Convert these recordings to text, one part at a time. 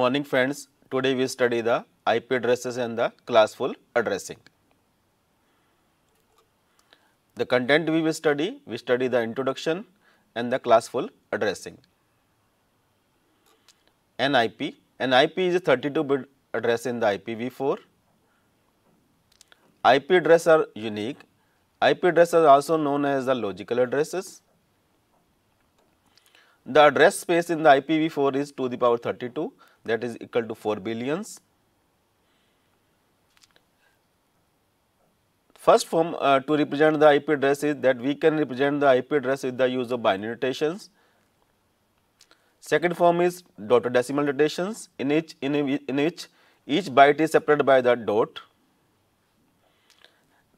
Morning friends, today we study the IP addresses and the classful addressing. The content we will study, we study the introduction and the classful addressing. An IP, an IP is a 32 bit address in the IPv4. IP address are unique, IP addresses are also known as the logical addresses. The address space in the IPv4 is 2 the power 32 that is equal to 4 billions. First form uh, to represent the IP address is that we can represent the IP address with the use of binary notations. Second form is dot decimal notations in which, in, in which each byte is separated by the dot.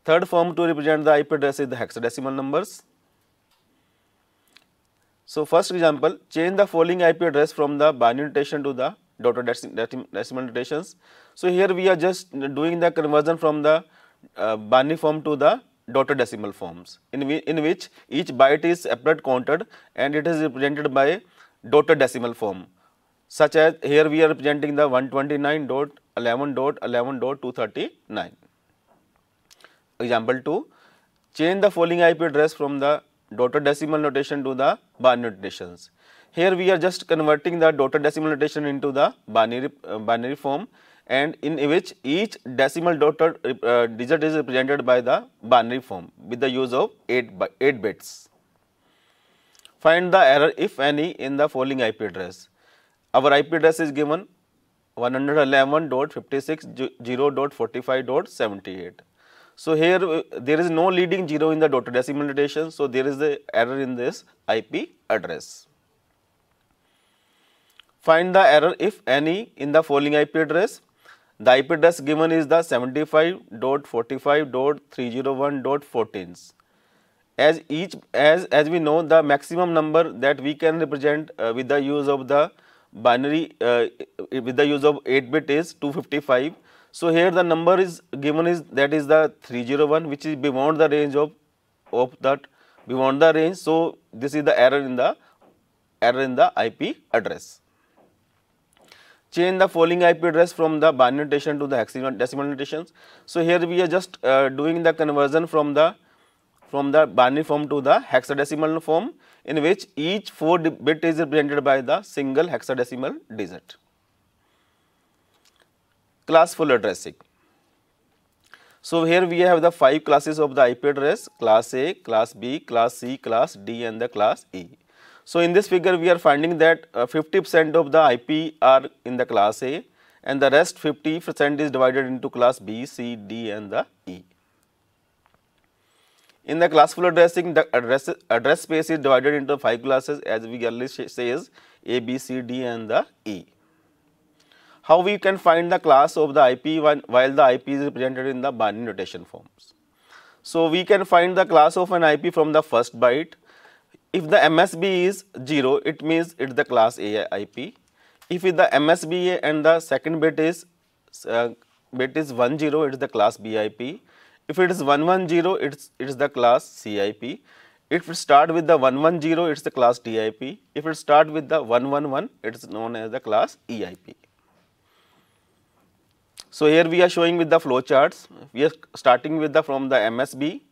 Third form to represent the IP address is the hexadecimal numbers. So, first example change the following IP address from the binary notation to the decimal notations. So, here we are just doing the conversion from the uh, form to the dotted decimal forms in, in which each byte is separate counted and it is represented by dotted decimal form such as here we are representing the 129.11.11.239. Example 2 change the following IP address from the dotted decimal notation to the bar notations. Here we are just converting the dotted decimal notation into the binary, uh, binary form and in which each decimal dotted uh, digit is represented by the binary form with the use of 8, by 8 bits. Find the error if any in the following IP address. Our IP address is given 111.56.0.45.78. So, here uh, there is no leading 0 in the dotted decimal notation. So, there is the error in this IP address. Find the error if any in the following IP address. The IP address given is the 75.45.301.14. As each as as we know the maximum number that we can represent uh, with the use of the binary uh, with the use of 8 bit is 255. So, here the number is given is that is the 301 which is beyond the range of of that beyond the range. So, this is the error in the error in the IP address change the following IP address from the binary notation to the hexadecimal decimal notations. So, here we are just uh, doing the conversion from the from the binary form to the hexadecimal form in which each 4 bit is represented by the single hexadecimal digit. Class full addressing. So, here we have the 5 classes of the IP address class A, class B, class C, class D and the class E. So, in this figure we are finding that uh, 50 percent of the IP are in the class A and the rest 50 percent is divided into class B, C, D and the E. In the classful addressing the address, address space is divided into 5 classes as we say says A, B, C, D and the E. How we can find the class of the IP when, while the IP is represented in the binary notation forms. So, we can find the class of an IP from the first byte if the MSB is 0, it means it is the class AIP. If the MSB and the second bit is uh, bit is 10, it is the class BIP. If it is 110, it is, it is the class CIP. If it start with the 110, it is the class DIP. If it start with the 111, it is known as the class EIP. So, here we are showing with the flow charts. We are starting with the from the MSB.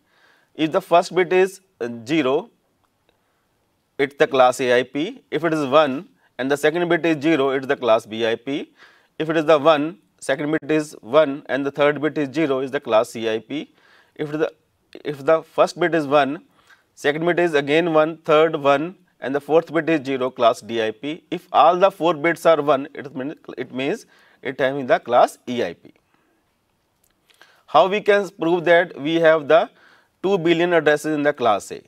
If the first bit is 0, it is the class AIP. If it is 1 and the second bit is 0, it is the class BIP. If it is the 1, second bit is 1 and the third bit is 0 is the class CIP. If the, if the first bit is 1, second bit is again 1, third 1 and the fourth bit is 0 class DIP. If all the 4 bits are 1, it means it, means it having the class EIP. How we can prove that we have the 2 billion addresses in the class A?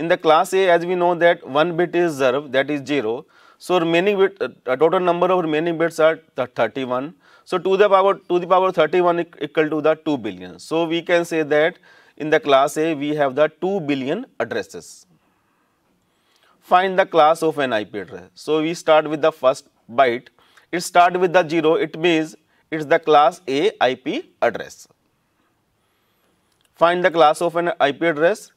in the class A as we know that one bit is zero, that is 0. So, remaining bit uh, total number of remaining bits are 31. So, to the power to the power 31 equal to the 2 billion. So, we can say that in the class A we have the 2 billion addresses. Find the class of an IP address. So, we start with the first byte. It start with the 0 it means it is the class A IP address. Find the class of an IP address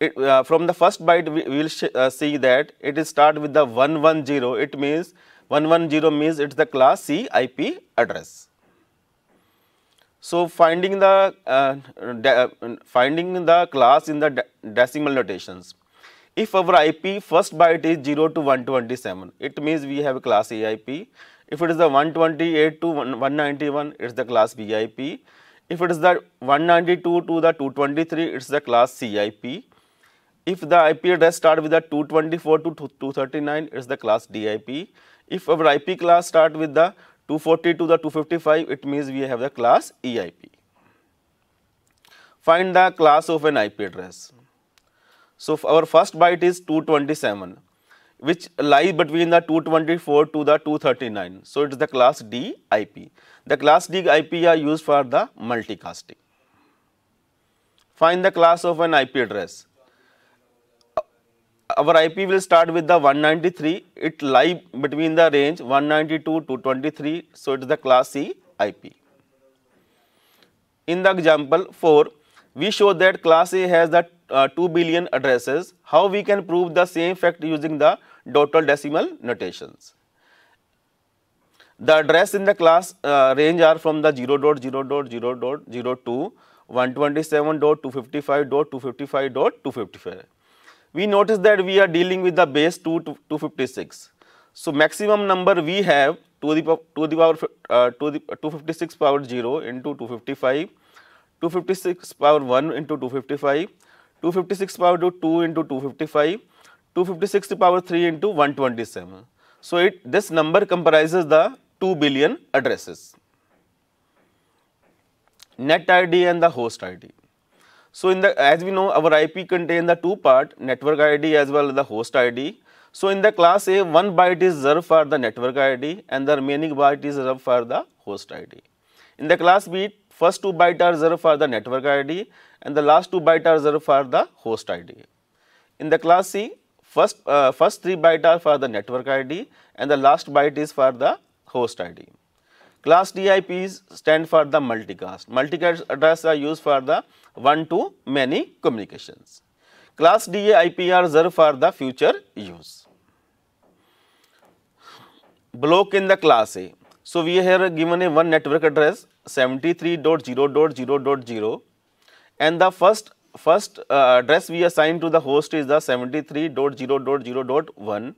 it, uh, from the first byte we, will uh, see that it is start with the 110 it means 110 means it's the class C IP address. So finding the uh, uh, finding the class in the de decimal notations. If our IP first byte is 0 to 127 it means we have a class ip If it is the 128 to 191 it is the class B IP. If it is the 192 to the 223 it is the class C IP. If the IP address start with the 224 to 239, it is the class D IP. If our IP class start with the 240 to the 255, it means we have the class EIP. Find the class of an IP address. So, our first byte is 227 which lies between the 224 to the 239. So, it is the class D IP. The class D IP are used for the multicasting. Find the class of an IP address our IP will start with the 193. It lie between the range 192 to 23. So, it is the class C IP. In the example 4, we show that class A has the uh, 2 billion addresses. How we can prove the same fact using the total decimal notations? The address in the class uh, range are from the 0.0.0.0 dot 0 dot 0 dot we notice that we are dealing with the base 2 to 256. So, maximum number we have 2 the, to the power uh, to the uh, 256 power 0 into 255, 256 power 1 into 255, 256 power 2 into 255, 256 to power 3 into 127. So, it this number comprises the 2 billion addresses, net ID and the host ID. So, in the as we know our IP contain the two part network ID as well as the host ID. So, in the class A one byte is reserved for the network ID and the remaining byte is reserved for the host ID. In the class B first two byte are reserved for the network ID and the last two byte are reserved for the host ID. In the class C first uh, first three byte are for the network ID and the last byte is for the host ID. Class DIPs stand for the multicast. Multicast address are used for the one to many communications. Class DAIP are reserved for the future use. Block in the class A. So, we here given a one network address 73.0.0.0 and the first first uh, address we assign to the host is the 73.0.0.1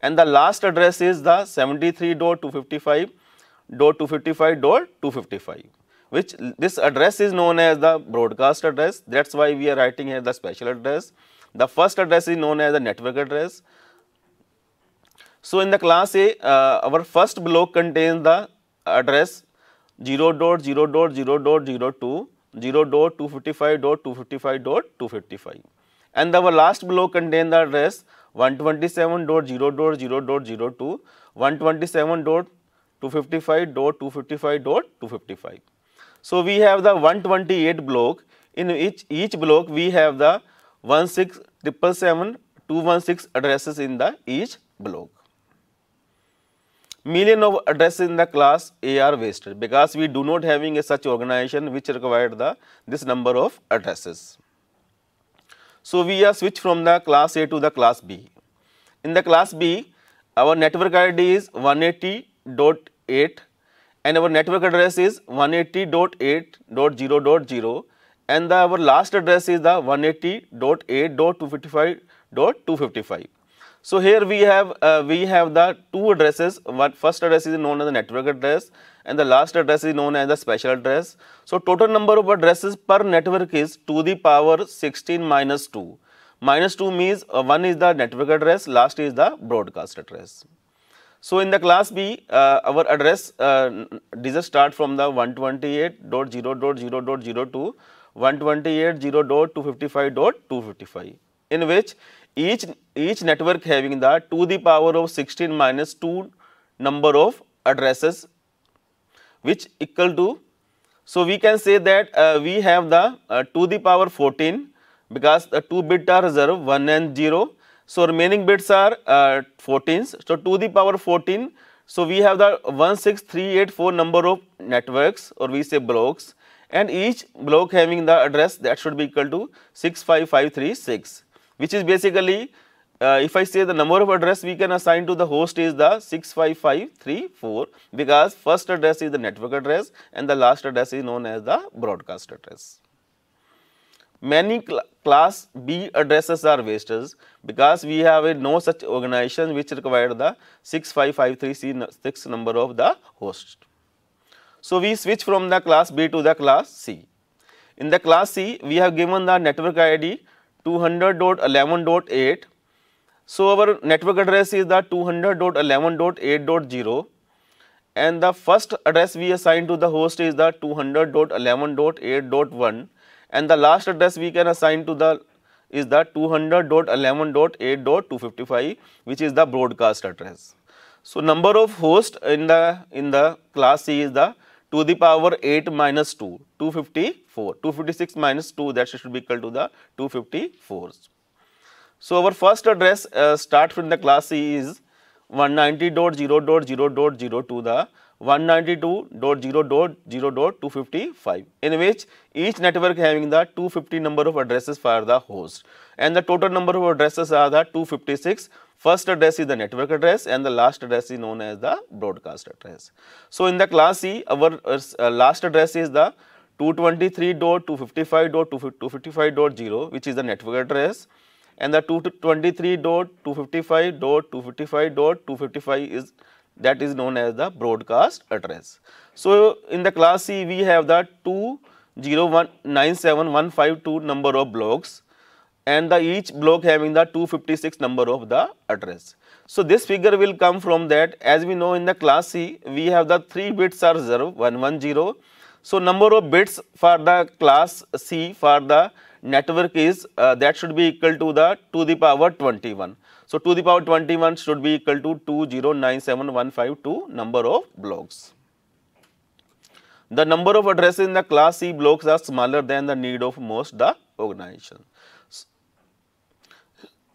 and the last address is the 73.255 door 255, door 255 which this address is known as the broadcast address that is why we are writing here the special address. The first address is known as the network address. So, in the class A uh, our first block contains the address 0 dot 0 dot 0 dot 02, 0 dot 255 dot 255 dot 255 and our last block contains the address 127 dot 0 dot 0 dot 02, 127 dot 255.255.255. So, we have the 128 block in each, each block we have the 16777 216 addresses in the each block. Million of addresses in the class A are wasted because we do not having a such organization which required the this number of addresses. So, we are switch from the class A to the class B. In the class B, our network ID is 180 dot 8 and our network address is 180.8.0.0 and the, our last address is the 180.8.255.255. So, here we have uh, we have the two addresses one first address is known as the network address and the last address is known as the special address. So, total number of addresses per network is to the power 16 minus 2. Minus 2 means uh, one is the network address last is the broadcast address. So, in the class B, uh, our address uh, does start from the 128.0.0.02, 128.0.255.255, in which each, each network having the 2 the power of 16 minus 2 number of addresses which equal to. So, we can say that uh, we have the uh, 2 the power 14 because the 2 bit are reserved 1 and 0 so, remaining bits are uh, 14s. So, to the power 14. So, we have the 16384 number of networks or we say blocks and each block having the address that should be equal to 65536 which is basically uh, if I say the number of address we can assign to the host is the 65534 because first address is the network address and the last address is known as the broadcast address many cl class B addresses are wasted because we have a no such organization which required the 6553C6 number of the host. So, we switch from the class B to the class C. In the class C, we have given the network ID 200.11.8. So, our network address is the 200.11.8.0 and the first address we assign to the host is the 200.11.8.1 and the last address we can assign to the is the 200.11.8.255 which is the broadcast address. So, number of host in the in the class C is the to the power 8 minus 2 254 256 minus 2 that should be equal to the 254s. So, our first address uh, start from the class C is 190.0.0.0 to the 192.0.0.255 in which each network having the 250 number of addresses for the host and the total number of addresses are the 256 first address is the network address and the last address is known as the broadcast address so in the class c our uh, uh last address is the 223.255.255.0 which is the network address and the 223.255.255.255 is that is known as the broadcast address. So, in the class C we have the 2019715 number of blocks and the each block having the 256 number of the address. So, this figure will come from that as we know in the class C we have the 3 bits are 0 110. So, number of bits for the class C for the network is uh, that should be equal to the to the power 21. So, 2 to the power 21 should be equal to 2097152 number of blocks. The number of addresses in the class C blocks are smaller than the need of most the organization.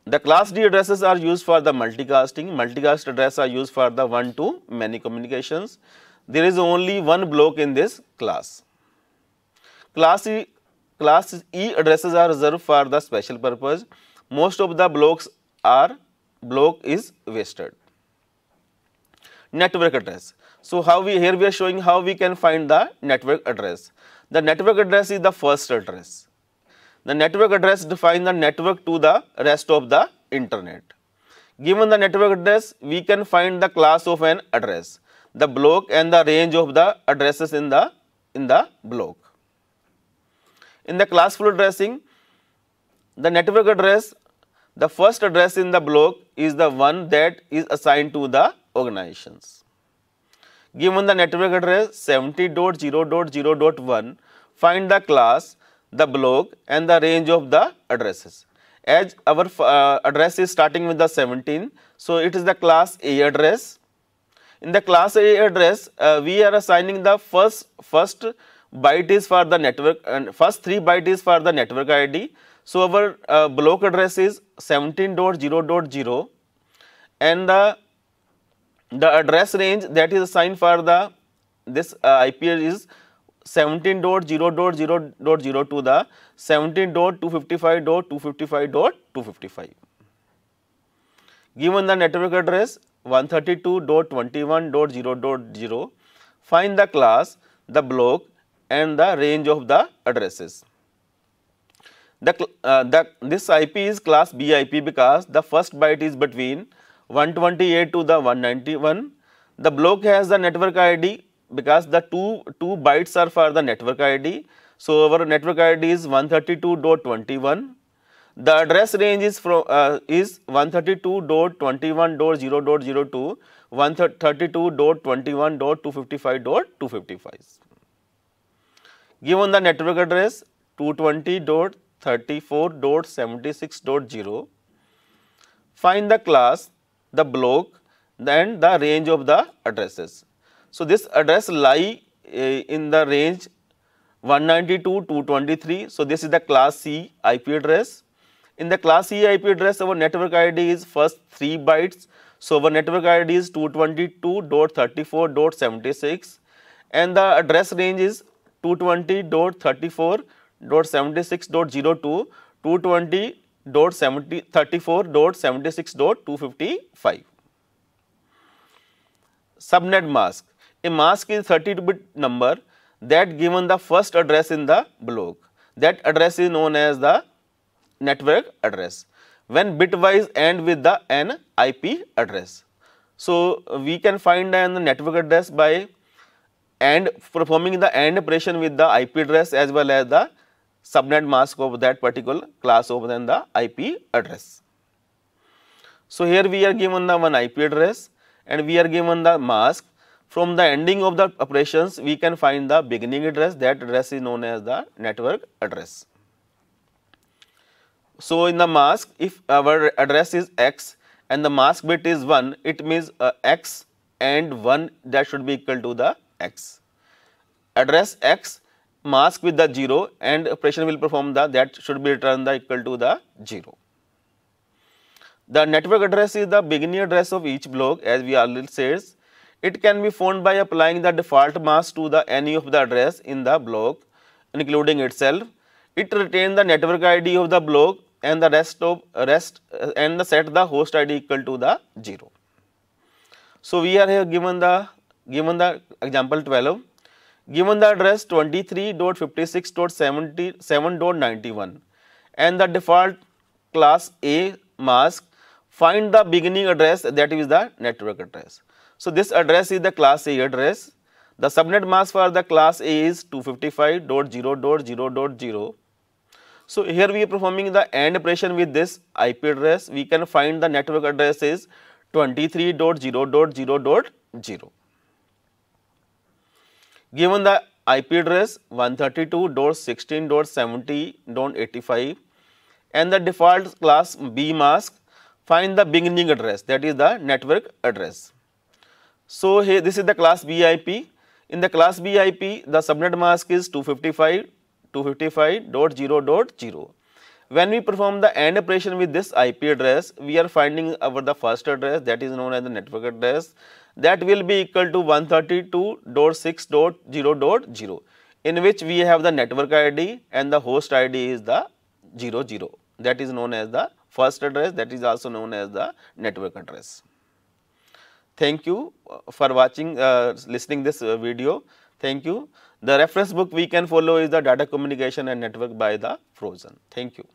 The class D addresses are used for the multicasting, multicast address are used for the one to many communications. There is only one block in this class. Class E, class e addresses are reserved for the special purpose. Most of the blocks are block is wasted. Network address. So, how we here we are showing how we can find the network address. The network address is the first address. The network address defines the network to the rest of the internet. Given the network address, we can find the class of an address, the block and the range of the addresses in the in the block. In the class flow addressing, the network address the first address in the block is the one that is assigned to the organizations. Given the network address 70.0.0.1, find the class, the block and the range of the addresses. As our uh, address is starting with the 17, so it is the class A address. In the class A address, uh, we are assigning the first, first byte is for the network and first 3 byte is for the network ID, so, our uh, block address is 17.0.0 and the, the address range that is assigned for the this uh, IP is 17.0.0.0 to the 17.255.255.255. Given the network address 132.21.0.0, find the class, the block and the range of the addresses. The, uh, the, this IP is class B IP because the first byte is between 128 to the 191. The block has the network ID because the two, two bytes are for the network ID. So, our network ID is 132.21. The address range is from uh, is 132.21.0.0 to 132.21.255.255. Given the network address 220. 34.76.0, find the class, the block and the range of the addresses. So, this address lie uh, in the range 192 So, this is the class C IP address. In the class C IP address, our network ID is first 3 bytes. So, our network ID is 222.34.76 and the address range is 220.34 220.76.02, 220.34.76.255. Subnet mask. A mask is 32-bit number that given the first address in the block. That address is known as the network address. When bitwise end with the n IP address. So, we can find the network address by and performing the AND operation with the IP address as well as the subnet mask of that particular class over than the IP address. So, here we are given the one IP address and we are given the mask from the ending of the operations we can find the beginning address that address is known as the network address. So, in the mask if our address is x and the mask bit is 1 it means uh, x and 1 that should be equal to the x. Address x mask with the 0 and pressure will perform the that should be returned the equal to the 0. The network address is the beginning address of each block as we already says. It can be found by applying the default mask to the any of the address in the block including itself. It retains the network ID of the block and the rest of rest and the set the host ID equal to the 0. So, we are here given the given the example 12 given the address 23.56.77.91 and the default class A mask, find the beginning address that is the network address. So, this address is the class A address. The subnet mask for the class A is 255.0.0.0. So, here we are performing the AND operation with this IP address. We can find the network address is 23.0.0.0. Given the IP address 132.16.70.85 and the default class B mask, find the beginning address that is the network address. So, here this is the class B IP. In the class B IP, the subnet mask is 255.255.0.0. When we perform the AND operation with this IP address, we are finding our the first address that is known as the network address that will be equal to 132.6.0.0 in which we have the network ID and the host ID is the 00 that is known as the first address that is also known as the network address. Thank you uh, for watching uh, listening this uh, video. Thank you. The reference book we can follow is the data communication and network by the Frozen. Thank you.